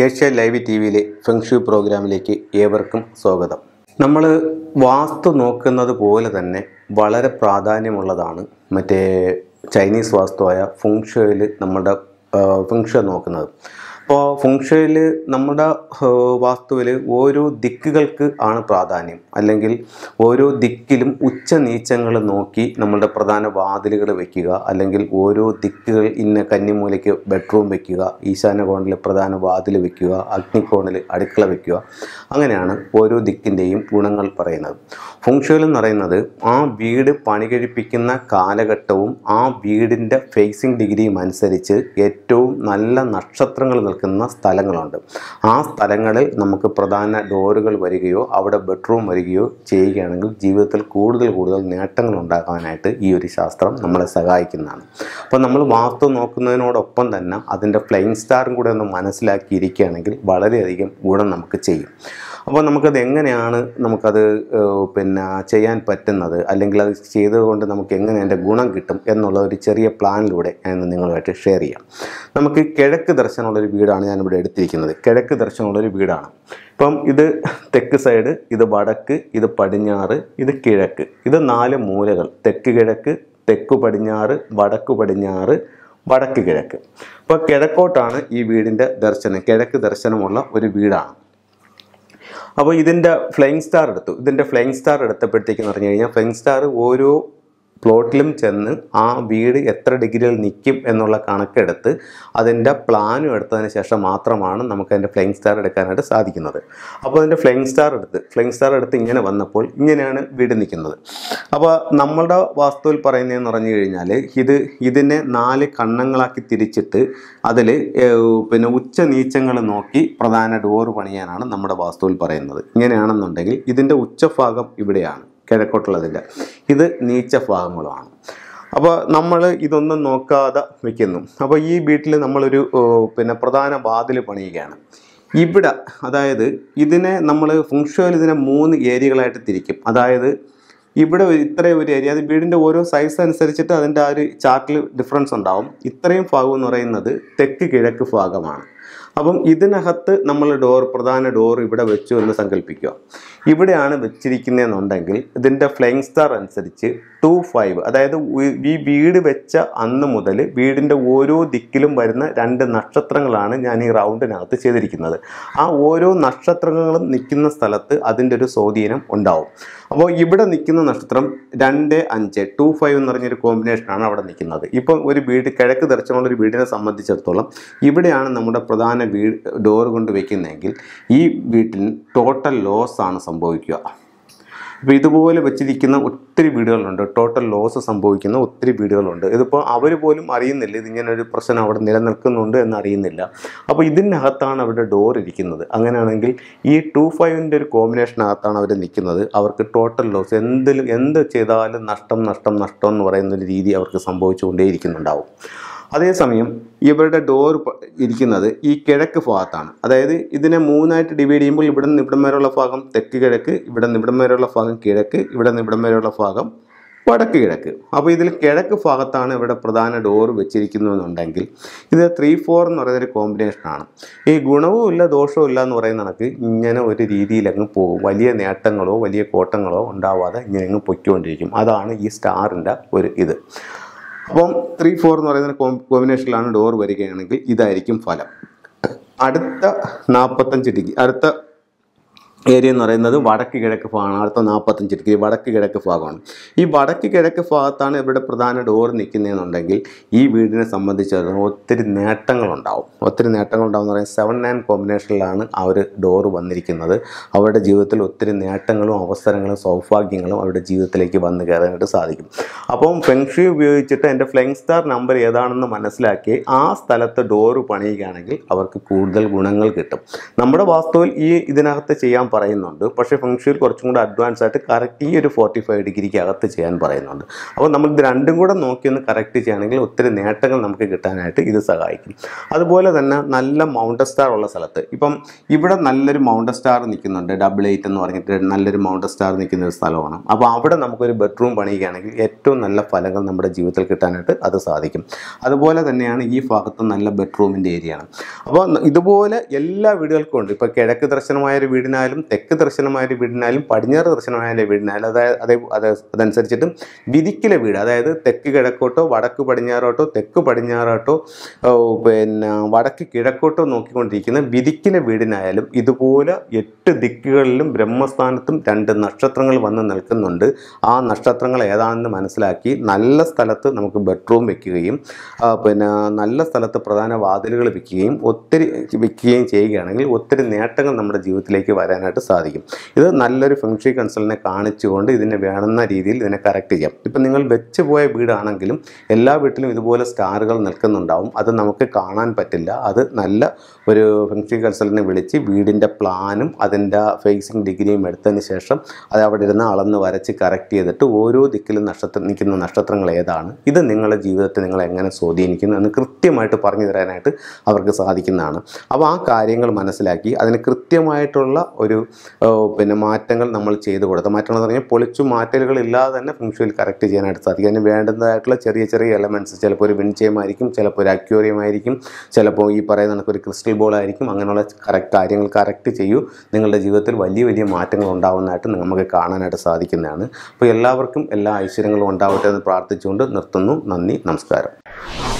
Asia live ടി വിയിലെ feng shui പ്രോഗ്രാമിലേക്ക് ഏവർക്കും സ്വാഗതം നമ്മൾ വാസ്തു നോക്കുന്നത് പോലെ തന്നെ വളരെ പ്രാധാന്യമുള്ളതാണ് മറ്റേ ചൈനീസ് വാസ്തുവായ ഫുങ്ഷയിൽ നമ്മുടെ ഫുങ്ഷ നോക്കുന്നത് ഇപ്പോൾ ഫുങ്ഷയിൽ നമ്മുടെ വാസ്തുവിൽ ഓരോ ദിക്കുകൾക്ക് ആണ് പ്രാധാന്യം അല്ലെങ്കിൽ ഓരോ ദിക്കിലും ഉച്ച നീച്ചങ്ങൾ നോക്കി നമ്മളുടെ പ്രധാന വാതിലുകൾ വയ്ക്കുക അല്ലെങ്കിൽ ഓരോ ദിക്കുകൾ ഇന്ന കന്നിമൂലയ്ക്ക് ബെഡ്റൂം വയ്ക്കുക ഈശാന കോണിൽ പ്രധാന വാതിൽ വയ്ക്കുക അഗ്നികോണിൽ അടുക്കള വയ്ക്കുക അങ്ങനെയാണ് ഓരോ ദിക്കിൻ്റെയും ഗുണങ്ങൾ പറയുന്നത് ഫുങ്ഷയിൽ എന്ന് പറയുന്നത് ആ വീട് പണി കഴിപ്പിക്കുന്ന കാലഘട്ടവും ആ വീടിൻ്റെ ഫേസിംഗ് ഡിഗ്രിയും അനുസരിച്ച് ഏറ്റവും നല്ല നക്ഷത്രങ്ങൾ നിൽക്കുന്ന സ്ഥലങ്ങളുണ്ട് ആ സ്ഥലങ്ങളിൽ നമുക്ക് പ്രധാന ഡോറുകൾ വരികയോ അവിടെ ബെഡ്റൂം വരികയോ ചെയ്യുകയാണെങ്കിൽ ജീവിതത്തിൽ കൂടുതൽ കൂടുതൽ നേട്ടങ്ങൾ ഉണ്ടാക്കാനായിട്ട് ഈ ഒരു ശാസ്ത്രം നമ്മളെ സഹായിക്കുന്നതാണ് അപ്പോൾ നമ്മൾ വാസ്തു നോക്കുന്നതിനോടൊപ്പം തന്നെ അതിൻ്റെ ഫ്ലൈങ് സ്റ്റാറും കൂടെ ഒന്ന് മനസ്സിലാക്കിയിരിക്കുകയാണെങ്കിൽ വളരെയധികം ഗുണം നമുക്ക് ചെയ്യും അപ്പോൾ നമുക്കത് എങ്ങനെയാണ് നമുക്കത് പിന്നെ ചെയ്യാൻ പറ്റുന്നത് അല്ലെങ്കിൽ അത് ചെയ്തതുകൊണ്ട് നമുക്ക് എങ്ങനെ അതിൻ്റെ ഗുണം കിട്ടും എന്നുള്ള ഒരു ചെറിയ പ്ലാനിലൂടെ ഞാൻ നിങ്ങളുമായിട്ട് ഷെയർ ചെയ്യാം നമുക്ക് കിഴക്ക് ദർശനമുള്ളൊരു വീട് വീടാണ് ഞാനിവിടെ എടുത്തിരിക്കുന്നത് കിഴക്ക് ദർശനമുള്ളൊരു വീടാണ് ഇപ്പം ഇത് തെക്ക് സൈഡ് ഇത് വടക്ക് ഇത് പടിഞ്ഞാറ് ഇത് കിഴക്ക് ഇത് നാല് മൂലകൾ തെക്ക് കിഴക്ക് തെക്കു പടിഞ്ഞാറ് വടക്ക് പടിഞ്ഞാറ് വടക്ക് കിഴക്ക് അപ്പോൾ കിഴക്കോട്ടാണ് ഈ വീടിൻ്റെ ദർശനം കിഴക്ക് ദർശനമുള്ള ഒരു വീടാണ് അപ്പോൾ ഇതിൻ്റെ ഫ്ലൈങ് സ്റ്റാർ എടുത്തു ഇതിൻ്റെ ഫ്ലൈങ് സ്റ്റാർ എടുത്തപ്പോഴത്തേക്കെന്ന് പറഞ്ഞു കഴിഞ്ഞാൽ ഫ്ലൈങ് സ്റ്റാർ ഓരോ പ്ലോട്ടിലും ചെന്ന് ആ വീട് എത്ര ഡിഗ്രിയിൽ നിൽക്കും എന്നുള്ള കണക്കെടുത്ത് അതിൻ്റെ പ്ലാനും എടുത്തതിന് ശേഷം മാത്രമാണ് നമുക്ക് അതിൻ്റെ ഫ്ലൈങ് സ്റ്റാർ എടുക്കാനായിട്ട് സാധിക്കുന്നത് അപ്പോൾ അതിൻ്റെ ഫ്ലൈങ് സ്റ്റാർ എടുത്ത് ഫ്ലൈങ് സ്റ്റാർ എടുത്ത് ഇങ്ങനെ വന്നപ്പോൾ ഇങ്ങനെയാണ് വീട് നിൽക്കുന്നത് അപ്പോൾ നമ്മളുടെ വാസ്തുവിൽ പറയുന്നതെന്ന് പറഞ്ഞു കഴിഞ്ഞാൽ ഇത് ഇതിനെ നാല് കണ്ണങ്ങളാക്കി തിരിച്ചിട്ട് അതിൽ പിന്നെ ഉച്ച നീച്ചങ്ങൾ നോക്കി പ്രധാന ഡോർ പണിയാനാണ് നമ്മുടെ വാസ്തുവിൽ പറയുന്നത് ഇങ്ങനെയാണെന്നുണ്ടെങ്കിൽ ഇതിൻ്റെ ഉച്ചഭാഗം ഇവിടെയാണ് കിഴക്കോട്ടുള്ളതില്ല ഇത് നീച്ച ഭാഗങ്ങളുമാണ് അപ്പോൾ നമ്മൾ ഇതൊന്നും നോക്കാതെ വെക്കുന്നു അപ്പോൾ ഈ വീട്ടിൽ നമ്മളൊരു പിന്നെ പ്രധാന വാതിൽ പണിയുകയാണ് ഇവിടെ അതായത് ഇതിനെ നമ്മൾ ഫുങ്ഷോയിൽ ഇതിനെ മൂന്ന് ഏരിയകളായിട്ട് തിരിക്കും അതായത് ഇവിടെ ഇത്രയും ഒരു ഏരിയ അത് വീടിൻ്റെ ഓരോ സൈസ് അനുസരിച്ചിട്ട് അതിൻ്റെ ആ ഒരു ചാർട്ടിൽ ഡിഫറൻസ് ഉണ്ടാവും ഇത്രയും ഭാഗം എന്ന് പറയുന്നത് തെക്ക് കിഴക്ക് ഭാഗമാണ് അപ്പം ഇതിനകത്ത് നമ്മൾ ഡോർ പ്രധാന ഡോർ ഇവിടെ വെച്ചു എന്ന് സങ്കല്പിക്കുക ഇവിടെയാണ് വെച്ചിരിക്കുന്നതെന്നുണ്ടെങ്കിൽ ഇതിൻ്റെ ഫ്ലൈങ് സ്റ്റാർ അനുസരിച്ച് ടു ഫൈവ് അതായത് ഈ വീട് വെച്ച അന്ന് മുതൽ വീടിൻ്റെ ഓരോ ദിക്കിലും വരുന്ന രണ്ട് നക്ഷത്രങ്ങളാണ് ഞാൻ ഈ റൗണ്ടിനകത്ത് ചെയ്തിരിക്കുന്നത് ആ ഓരോ നക്ഷത്രങ്ങളും നിൽക്കുന്ന സ്ഥലത്ത് അതിൻ്റെ ഒരു സ്വാധീനം ഉണ്ടാവും അപ്പോൾ ഇവിടെ നിൽക്കുന്ന നക്ഷത്രം രണ്ട് അഞ്ച് ടു ഫൈവ് എന്ന് പറഞ്ഞൊരു കോമ്പിനേഷനാണ് അവിടെ നിൽക്കുന്നത് ഇപ്പം ഒരു വീട് കിഴക്ക് തിരച്ചുള്ള ഒരു വീടിനെ സംബന്ധിച്ചിടത്തോളം ഇവിടെയാണ് നമ്മുടെ പ്രധാന ആണ് വീട് ഡോർ കൊണ്ട് വെക്കുന്നതെങ്കിൽ ഈ വീട്ടിൽ ടോട്ടൽ ലോസാണ് സംഭവിക്കുക അപ്പോൾ ഇതുപോലെ വെച്ചിരിക്കുന്ന ഒത്തിരി വീടുകളുണ്ട് ടോട്ടൽ ലോസ് സംഭവിക്കുന്ന ഒത്തിരി വീടുകളുണ്ട് ഇതിപ്പോൾ അവർ പോലും അറിയുന്നില്ല ഇതിങ്ങനെ ഒരു പ്രശ്നം അവിടെ നിലനിൽക്കുന്നുണ്ട് എന്ന് അറിയുന്നില്ല അപ്പോൾ ഇതിനകത്താണ് അവരുടെ ഡോർ ഇരിക്കുന്നത് അങ്ങനെയാണെങ്കിൽ ഈ ടു ഫൈവിൻ്റെ ഒരു കോമ്പിനേഷനകത്താണ് അവർ നിൽക്കുന്നത് അവർക്ക് ടോട്ടൽ ലോസ് എന്തിലും എന്ത് ചെയ്താലും നഷ്ടം നഷ്ടം നഷ്ടം എന്ന് പറയുന്ന രീതി അവർക്ക് സംഭവിച്ചുകൊണ്ടേയിരിക്കുന്നുണ്ടാവും അതേസമയം ഇവരുടെ ഡോർ ഇരിക്കുന്നത് ഈ കിഴക്ക് ഭാഗത്താണ് അതായത് ഇതിനെ മൂന്നായിട്ട് ഡിവൈഡ് ചെയ്യുമ്പോൾ ഇവിടെ നിന്ന് ഇവിടം വരെയുള്ള ഭാഗം തെക്ക് കിഴക്ക് ഇവിടെ നിന്ന് ഇവിടം വരെയുള്ള ഭാഗം കിഴക്ക് ഇവിടെ നിന്ന് ഇവിടം വരെയുള്ള ഭാഗം വടക്ക് കിഴക്ക് അപ്പോൾ ഇതിൽ കിഴക്ക് ഭാഗത്താണ് ഇവിടെ പ്രധാന ഡോർ വെച്ചിരിക്കുന്നതെന്നുണ്ടെങ്കിൽ ഇത് ത്രീ ഫോർ എന്ന് പറയുന്നൊരു കോമ്പിനേഷനാണ് ഈ ഗുണവും ഇല്ല ദോഷവും ഇല്ല എന്ന് പറയുന്ന കണക്ക് ഇങ്ങനെ ഒരു രീതിയിൽ അങ്ങ് പോകും വലിയ നേട്ടങ്ങളോ വലിയ കോട്ടങ്ങളോ ഉണ്ടാവാതെ ഇങ്ങനെ അങ്ങ് പൊയ്ക്കൊണ്ടിരിക്കും അതാണ് ഈ സ്റ്റാറിൻ്റെ ഒരു ഇത് അപ്പം ത്രീ ഫോർ എന്ന് പറയുന്ന കോമ്പിനേഷനിലാണ് ഡോർ വരികയാണെങ്കിൽ ഇതായിരിക്കും ഫലം അടുത്ത നാൽപ്പത്തഞ്ച് ഡിഗ്രി അടുത്ത ഏരിയ എന്ന് പറയുന്നത് വടക്ക് കിഴക്ക് ഭാഗമാണ് അടുത്ത നാൽപ്പത്തഞ്ച് ഡിഗ്രി വടക്ക് കിഴക്ക് ഭാഗമാണ് ഈ വടക്ക് കിഴക്ക് ഭാഗത്താണ് ഇവരുടെ പ്രധാന ഡോർ നിൽക്കുന്നതെന്നുണ്ടെങ്കിൽ ഈ വീടിനെ സംബന്ധിച്ചിടത്തോളം ഒത്തിരി നേട്ടങ്ങളുണ്ടാവും ഒത്തിരി നേട്ടങ്ങളുണ്ടാവും എന്ന് പറയുന്നത് സെവൻ നയൻ കോമ്പിനേഷനിലാണ് ആ ഒരു ഡോർ വന്നിരിക്കുന്നത് അവരുടെ ജീവിതത്തിൽ ഒത്തിരി നേട്ടങ്ങളും അവസരങ്ങളും സൗഭാഗ്യങ്ങളും അവരുടെ ജീവിതത്തിലേക്ക് വന്നു കയറാനായിട്ട് സാധിക്കും അപ്പം ഫെങ്ഷി ഉപയോഗിച്ചിട്ട് എൻ്റെ ഫ്ലെങ് സ്റ്റാർ നമ്പർ ഏതാണെന്ന് മനസ്സിലാക്കി ആ സ്ഥലത്ത് ഡോറ് പണിയുകയാണെങ്കിൽ അവർക്ക് കൂടുതൽ ഗുണങ്ങൾ കിട്ടും നമ്മുടെ വാസ്തുവിൽ ഈ ഇതിനകത്ത് ചെയ്യാൻ പറയുന്നുണ്ട് പക്ഷേ ഫംഗ്ഷയിൽ കുറച്ചും കൂടെ അഡ്വാൻസ് ആയിട്ട് കറക്റ്റ് ഈ ഒരു ഫോർട്ടി ഫൈവ് ഡിഗ്രിക്ക് അകത്ത് ചെയ്യാൻ പറയുന്നുണ്ട് അപ്പോൾ നമ്മൾ ഇത് രണ്ടും കൂടെ നോക്കി ഒന്ന് കറക്റ്റ് ചെയ്യുകയാണെങ്കിൽ ഒത്തിരി നേട്ടങ്ങൾ നമുക്ക് കിട്ടാനായിട്ട് ഇത് സഹായിക്കും അതുപോലെ തന്നെ നല്ല മൗണ്ടൻ സ്റ്റാർ ഉള്ള സ്ഥലത്ത് ഇപ്പം ഇവിടെ നല്ലൊരു മൗണ്ടൻ സ്റ്റാർ നിൽക്കുന്നുണ്ട് ഡബിൾ എയ്റ്റ് എന്ന് പറഞ്ഞിട്ട് നല്ലൊരു മൗണ്ടൻ സ്റ്റാർ നിൽക്കുന്ന ഒരു സ്ഥലമാണ് അപ്പോൾ അവിടെ നമുക്കൊരു ബെഡ്റൂം പണിയുകയാണെങ്കിൽ ഏറ്റവും നല്ല ഫലങ്ങൾ നമ്മുടെ ജീവിതത്തിൽ കിട്ടാനായിട്ട് അത് സാധിക്കും അതുപോലെ തന്നെയാണ് ഈ ഭാഗത്ത് നല്ല ബെഡ്റൂമിൻ്റെ ഏരിയയാണ് അപ്പോൾ ഇതുപോലെ എല്ലാ വീടുകൾക്കും ഉണ്ട് ഇപ്പോൾ കിഴക്ക് ദർശനമായൊരു വീടിനായാലും വീടിനായാലും തെക്ക് ദർശനമായ വീടിനായാലും പടിഞ്ഞാറ് ദർശനമായ വീടിനായാലും അതായത് അതേ അതനുസരിച്ചിട്ടും വിധിക്കിലെ വീട് അതായത് തെക്ക് കിഴക്കോട്ടോ വടക്ക് പടിഞ്ഞാറോട്ടോ തെക്ക് പടിഞ്ഞാറോട്ടോ പിന്നെ വടക്ക് കിഴക്കോട്ടോ നോക്കിക്കൊണ്ടിരിക്കുന്ന വിധിക്കിലെ വീടിനായാലും ഇതുപോലെ എട്ട് ദിക്കുകളിലും ബ്രഹ്മസ്ഥാനത്തും രണ്ട് നക്ഷത്രങ്ങൾ വന്ന് നിൽക്കുന്നുണ്ട് ആ നക്ഷത്രങ്ങൾ ഏതാണെന്ന് മനസ്സിലാക്കി നല്ല സ്ഥലത്ത് നമുക്ക് ബെഡ്റൂം വെക്കുകയും പിന്നെ നല്ല സ്ഥലത്ത് പ്രധാന വാതിലുകൾ വിൽക്കുകയും ഒത്തിരി വിൽക്കുകയും ചെയ്യുകയാണെങ്കിൽ ഒത്തിരി നേട്ടങ്ങൾ നമ്മുടെ ജീവിതത്തിലേക്ക് വരാനായിട്ട് ചെയ്യാനായിട്ട് സാധിക്കും ഇത് നല്ലൊരു ഫെങ്ഷി കൺസൾട്ടിനെ കാണിച്ചുകൊണ്ട് ഇതിനെ വേണമെന്ന രീതിയിൽ ഇതിനെ കറക്റ്റ് ചെയ്യാം ഇപ്പം നിങ്ങൾ വെച്ച് പോയ വീടാണെങ്കിലും എല്ലാ വീട്ടിലും ഇതുപോലെ സ്റ്റാറുകൾ നിൽക്കുന്നുണ്ടാവും അത് നമുക്ക് കാണാൻ പറ്റില്ല അത് നല്ല ഒരു ഫെങ്ഷി കൺസൾട്ടിനെ വിളിച്ച് വീടിൻ്റെ പ്ലാനും അതിൻ്റെ ഫേസിങ് ഡിഗ്രിയും എടുത്തതിന് ശേഷം അത് അവിടെ ഇരുന്ന് അളന്ന് വരച്ച് കറക്റ്റ് ചെയ്തിട്ട് ഓരോ ദിക്കിലും നക്ഷത്ര നിൽക്കുന്ന നക്ഷത്രങ്ങൾ ഏതാണ് ഇത് നിങ്ങളുടെ ജീവിതത്തെ നിങ്ങൾ എങ്ങനെ സ്വാധീനിക്കുന്നു എന്ന് കൃത്യമായിട്ട് പറഞ്ഞു തരാനായിട്ട് അവർക്ക് സാധിക്കുന്നതാണ് അപ്പോൾ ആ കാര്യങ്ങൾ മനസ്സിലാക്കി അതിന് കൃത്യമായിട്ടുള്ള ഒരു പിന്നെ മാറ്റങ്ങൾ നമ്മൾ ചെയ്ത് കൊടുത്തു മാറ്റങ്ങൾ എന്ന് പറഞ്ഞാൽ പൊളിച്ചു മാറ്റലുകൾ ഇല്ലാതെ തന്നെ ഫംഗ്ഷനിൽ കറക്റ്റ് ചെയ്യാനായിട്ട് സാധിക്കും അതിന് വേണ്ടതായിട്ടുള്ള ചെറിയ ചെറിയ എലമെൻറ്റ്സ് ചിലപ്പോൾ ഒരു ആയിരിക്കും ചിലപ്പോൾ ഒരു അക്യൂറിയം ആയിരിക്കും ചിലപ്പോൾ ഈ പറയുന്ന കണക്ക് ഒരു ക്രിസ്റ്റൽ ബോൾ ആയിരിക്കും അങ്ങനെയുള്ള കറക്റ്റ് കാര്യങ്ങൾ കറക്റ്റ് ചെയ്യൂ നിങ്ങളുടെ ജീവിതത്തിൽ വലിയ വലിയ മാറ്റങ്ങൾ ഉണ്ടാകുന്നതായിട്ട് നമുക്ക് കാണാനായിട്ട് സാധിക്കുന്നതാണ് അപ്പോൾ എല്ലാവർക്കും എല്ലാ ഐശ്വര്യങ്ങളും ഉണ്ടാവട്ടെ എന്ന് പ്രാർത്ഥിച്ചുകൊണ്ട് നിർത്തുന്നു നന്ദി നമസ്കാരം